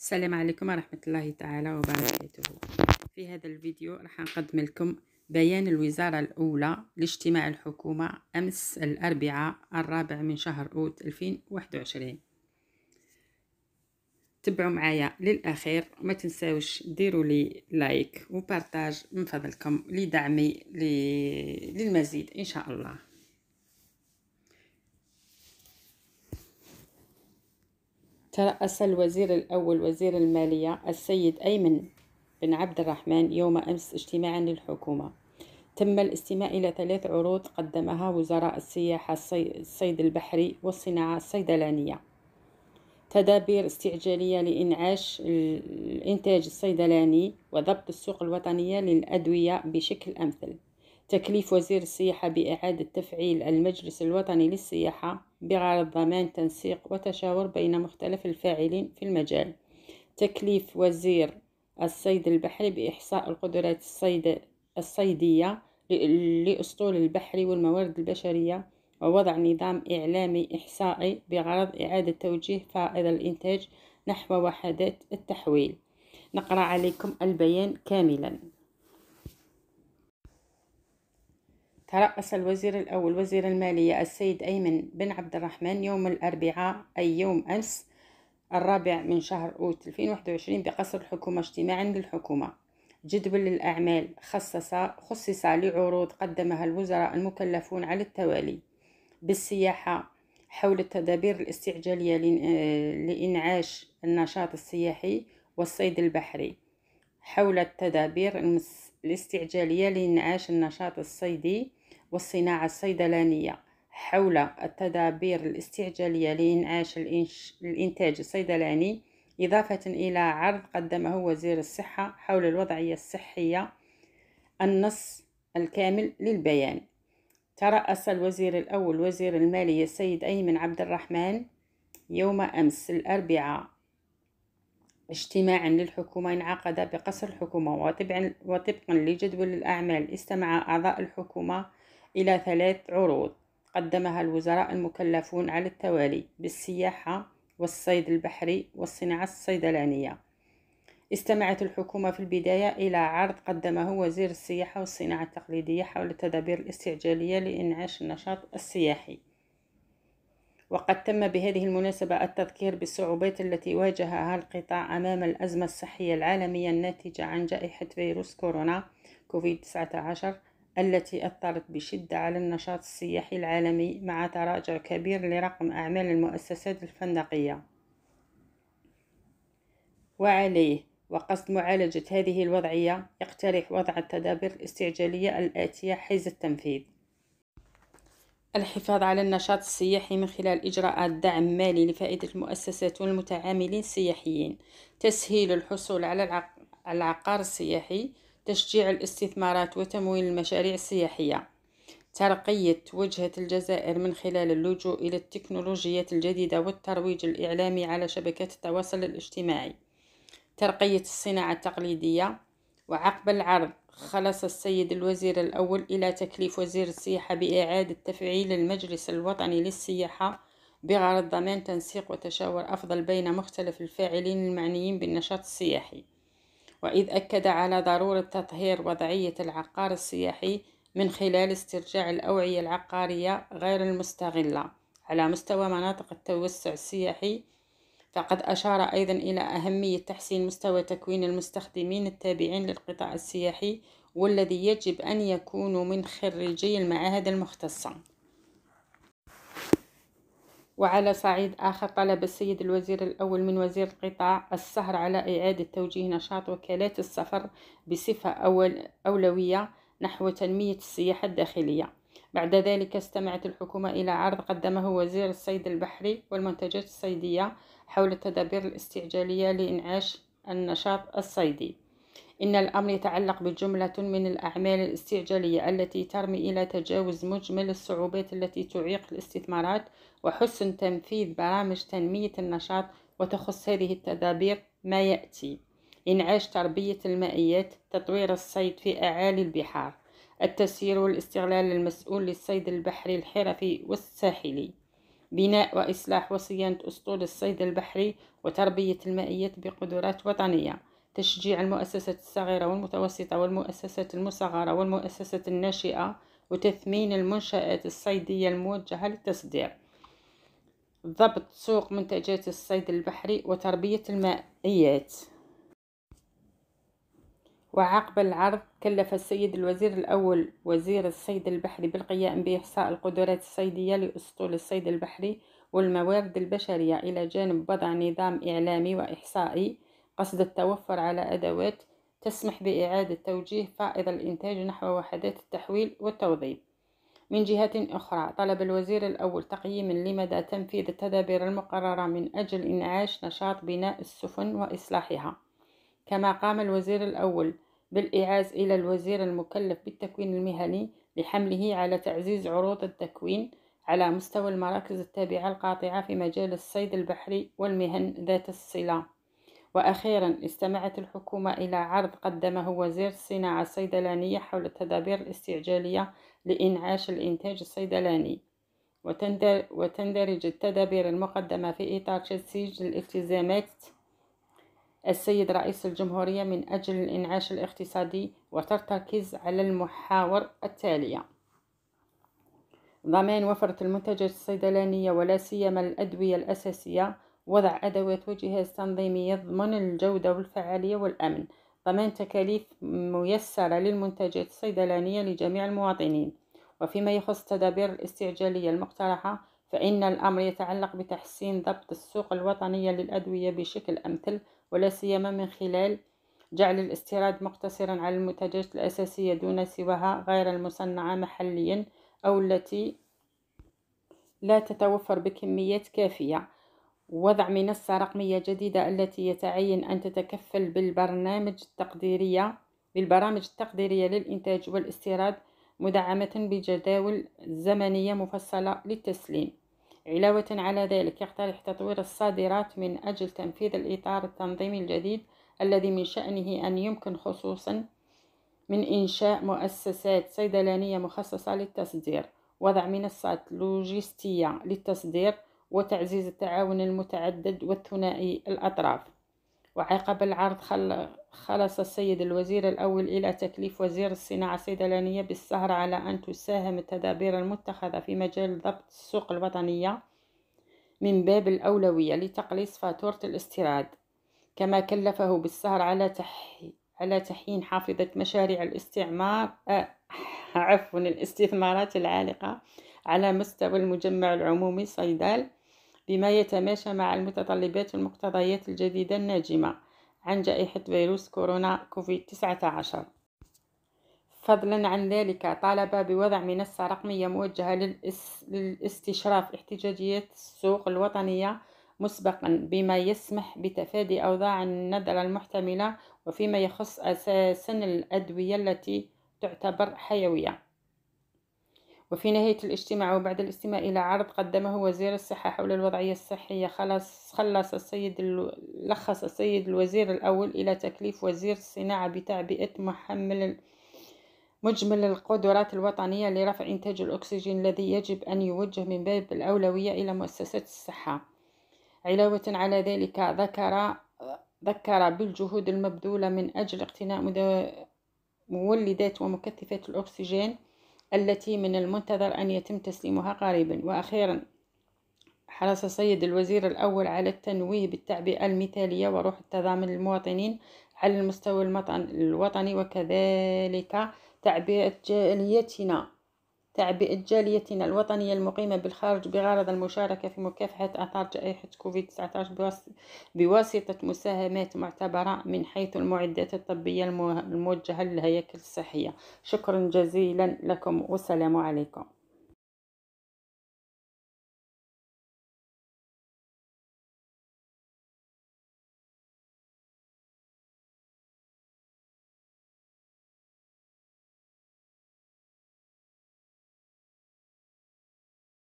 السلام عليكم ورحمة الله تعالى وبركاته في هذا الفيديو راح نقدم لكم بيان الوزارة الأولى لاجتماع الحكومة أمس الأربعاء الرابع من شهر أوت 2021 تبعوا معايا للأخير وما تنساوش ديروا لي لايك وبارتاج من فضلكم لدعمي للمزيد إن شاء الله ترأس الوزير الأول وزير المالية السيد أيمن بن عبد الرحمن يوم أمس اجتماعا للحكومة تم الاستماع إلى ثلاث عروض قدمها وزراء السياحة الصيد البحري والصناعة الصيدلانية تدابير استعجالية لإنعاش الإنتاج الصيدلاني وضبط السوق الوطنية للأدوية بشكل أمثل تكليف وزير السياحة بإعادة تفعيل المجلس الوطني للسياحة بغرض ضمان تنسيق وتشاور بين مختلف الفاعلين في المجال تكليف وزير الصيد البحري بإحصاء القدرات الصيد الصيدية لأسطول البحر والموارد البشرية ووضع نظام إعلامي إحصائي بغرض إعادة توجيه فائض الإنتاج نحو وحدات التحويل نقرأ عليكم البيان كاملاً ترأس الوزير الأول وزير المالية السيد أيمن بن عبد الرحمن يوم الأربعاء أي يوم أمس الرابع من شهر أوت 2021 بقصر الحكومة اجتماعا للحكومة جدول الأعمال خصص خصص لعروض قدمها الوزراء المكلفون على التوالي بالسياحة حول التدابير الاستعجالية آه، لإنعاش النشاط السياحي والصيد البحري حول التدابير الاستعجالية لإنعاش النشاط الصيدي والصناعة الصيدلانية حول التدابير الاستعجالية لإنعاش الإنتاج الصيدلاني إضافة إلى عرض قدمه وزير الصحة حول الوضعية الصحية النص الكامل للبيان ترأس الوزير الأول وزير المالية السيد أيمن عبد الرحمن يوم أمس الأربعاء اجتماعا للحكومة انعقد بقصر الحكومة وطبعا وطبقا لجدول الأعمال استمع أعضاء الحكومة إلى ثلاث عروض قدمها الوزراء المكلفون على التوالي بالسياحة والصيد البحري والصناعة الصيدلانية استمعت الحكومة في البداية إلى عرض قدمه وزير السياحة والصناعة التقليدية حول التدابير الاستعجالية لإنعاش النشاط السياحي وقد تم بهذه المناسبة التذكير بالصعوبات التي واجهها القطاع أمام الأزمة الصحية العالمية الناتجة عن جائحة فيروس كورونا كوفيد 19 التي أثرت بشدة على النشاط السياحي العالمي مع تراجع كبير لرقم أعمال المؤسسات الفندقية وعليه وقصد معالجة هذه الوضعية يقترح وضع التدابير الاستعجالية الآتية حيز التنفيذ الحفاظ على النشاط السياحي من خلال إجراءات دعم مالي لفائدة المؤسسات والمتعاملين السياحيين تسهيل الحصول على العقار السياحي تشجيع الاستثمارات وتمويل المشاريع السياحية ترقية وجهة الجزائر من خلال اللجوء إلى التكنولوجيات الجديدة والترويج الإعلامي على شبكات التواصل الاجتماعي ترقية الصناعة التقليدية وعقب العرض خلص السيد الوزير الأول إلى تكليف وزير السياحة بإعادة تفعيل المجلس الوطني للسياحة بغرض ضمان تنسيق وتشاور أفضل بين مختلف الفاعلين المعنيين بالنشاط السياحي وإذ أكد على ضرورة تطهير وضعية العقار السياحي من خلال استرجاع الأوعية العقارية غير المستغلة على مستوى مناطق التوسع السياحي فقد أشار أيضا إلى أهمية تحسين مستوى تكوين المستخدمين التابعين للقطاع السياحي والذي يجب أن يكونوا من خريجي المعاهد المختصة وعلى صعيد آخر طلب السيد الوزير الأول من وزير القطاع السهر على إعادة توجيه نشاط وكالات السفر بصفة أول أولوية نحو تنمية السياحة الداخلية بعد ذلك استمعت الحكومة إلى عرض قدمه وزير الصيد البحري والمنتجات الصيدية حول التدابير الاستعجالية لإنعاش النشاط الصيدي إن الأمر يتعلق بجملة من الأعمال الاستعجالية التي ترمي إلى تجاوز مجمل الصعوبات التي تعيق الاستثمارات وحسن تنفيذ برامج تنمية النشاط وتخص هذه التدابير ما يأتي إنعاش تربية المائيات تطوير الصيد في أعالي البحار التسيير والاستغلال المسؤول للصيد البحري الحرفي والساحلي بناء وإصلاح وصيانة أسطول الصيد البحري وتربية المائيات بقدرات وطنية تشجيع المؤسسات الصغيرة والمتوسطة والمؤسسات المصغرة والمؤسسات الناشئة وتثمين المنشآت الصيدية الموجهة للتصدير ضبط سوق منتجات الصيد البحري وتربية المائيات وعقب العرض كلف السيد الوزير الأول وزير الصيد البحري بالقيام بإحصاء القدرات الصيدية لأسطول الصيد البحري والموارد البشرية إلى جانب وضع نظام إعلامي وإحصائي قصد التوفر على أدوات تسمح بإعادة توجيه فائض الإنتاج نحو وحدات التحويل والتوظيف من جهة أخرى طلب الوزير الأول تقييما لمدى تنفيذ التدابير المقررة من أجل إنعاش نشاط بناء السفن وإصلاحها كما قام الوزير الأول بالإعاز إلى الوزير المكلف بالتكوين المهني لحمله على تعزيز عروض التكوين على مستوى المراكز التابعة القاطعة في مجال الصيد البحري والمهن ذات الصلة وأخيرا استمعت الحكومة إلى عرض قدمه وزير الصناعة الصيدلانية حول التدابير الاستعجالية لإنعاش الإنتاج الصيدلاني وتندرج التدابير المقدمة في إطار تسجيل الالتزامات السيد رئيس الجمهورية من أجل الإنعاش الاقتصادي وترتكز على المحاور التالية ضمان وفرة المنتجات الصيدلانية ولا سيما الأدوية الأساسية وضع أدوات وجهاز تنظيمي يضمن الجودة والفعالية والأمن ضمان تكاليف ميسرة للمنتجات الصيدلانية لجميع المواطنين وفيما يخص التدابير الاستعجالية المقترحة فإن الأمر يتعلق بتحسين ضبط السوق الوطنية للأدوية بشكل أمثل ولا سيما من خلال جعل الاستيراد مقتصرا على المنتجات الأساسية دون سواها غير المصنعة محليا أو التي لا تتوفر بكميات كافية وضع منصة رقمية جديدة التي يتعين أن تتكفل بالبرنامج التقديرية بالبرامج التقديرية للإنتاج والاستيراد مدعمة بجداول زمنية مفصلة للتسليم علاوة على ذلك يقترح تطوير الصادرات من أجل تنفيذ الإطار التنظيمي الجديد الذي من شأنه أن يمكن خصوصا من إنشاء مؤسسات صيدلانية مخصصة للتصدير وضع منصات لوجستية للتصدير وتعزيز التعاون المتعدد والثنائي الأطراف وعقب العرض خلص السيد الوزير الأول إلى تكليف وزير الصناعة الصيدلانية بالسهر على أن تساهم التدابير المتخذة في مجال ضبط السوق الوطنية من باب الأولوية لتقليص فاتورة الاستيراد كما كلفه بالسهر على تحي على تحيين حافظة مشاريع الاستعمار آه، عفوا الاستثمارات العالقة على مستوى المجمع العمومي صيدال بما يتماشى مع المتطلبات والمقتضيات الجديدة الناجمة عن جائحة فيروس كورونا كوفيد 19 فضلا عن ذلك طالب بوضع منصة رقمية موجهة للاستشراف احتجاجيات السوق الوطنية مسبقا بما يسمح بتفادي أوضاع النذرة المحتملة وفيما يخص أساسا الأدوية التي تعتبر حيوية وفي نهاية الاجتماع وبعد الاستماع إلى عرض قدمه وزير الصحة حول الوضعية الصحية خلص, خلص السيد لخص السيد الوزير الأول إلى تكليف وزير الصناعة بتعبئة محمل مجمل القدرات الوطنية لرفع إنتاج الأكسجين الذي يجب أن يوجه من باب الأولوية إلى مؤسسات الصحة علاوة على ذلك ذكر ذكر بالجهود المبذولة من أجل اقتناء مولدات ومكثفات الأكسجين التي من المنتظر أن يتم تسليمها قريبا وأخيرا حرص السيد الوزير الأول على التنويه بالتعبئة المثالية وروح التضامن للمواطنين على المستوى الوطني وكذلك تعبئة جاليتنا تعبئة جاليتنا الوطنية المقيمة بالخارج بغرض المشاركة في مكافحة آثار جائحة كوفيد-19 بواسطة مساهمات معتبرة من حيث المعدات الطبية الموجهة للهياكل الصحية شكرا جزيلا لكم والسلام عليكم